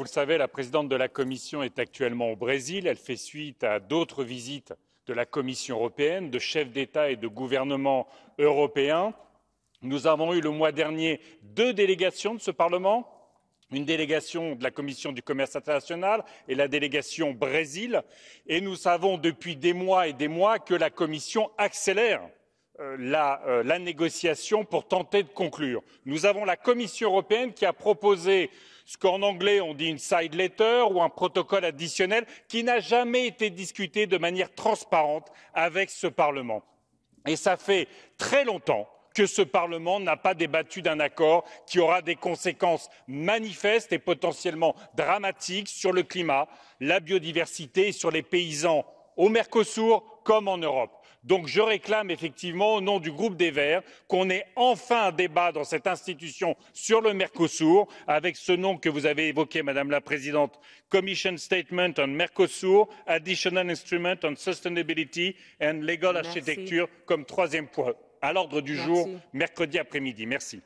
Vous le savez, la présidente de la Commission est actuellement au Brésil. Elle fait suite à d'autres visites de la Commission européenne, de chefs d'État et de gouvernement européens. Nous avons eu le mois dernier deux délégations de ce Parlement, une délégation de la Commission du commerce international et la délégation Brésil. Et nous savons depuis des mois et des mois que la Commission accélère euh, la, euh, la, négociation pour tenter de conclure. Nous avons la Commission européenne qui a proposé ce qu'en anglais on dit une side letter ou un protocole additionnel qui n'a jamais été discuté de manière transparente avec ce Parlement. Et ça fait très longtemps que ce Parlement n'a pas débattu d'un accord qui aura des conséquences manifestes et potentiellement dramatiques sur le climat, la biodiversité et sur les paysans au Mercosur, comme en Europe. Donc je réclame effectivement au nom du groupe des Verts qu'on ait enfin un débat dans cette institution sur le Mercosur avec ce nom que vous avez évoqué madame la présidente Commission statement on Mercosur additional instrument on sustainability and legal architecture comme troisième point à l'ordre du jour mercredi après-midi. Merci.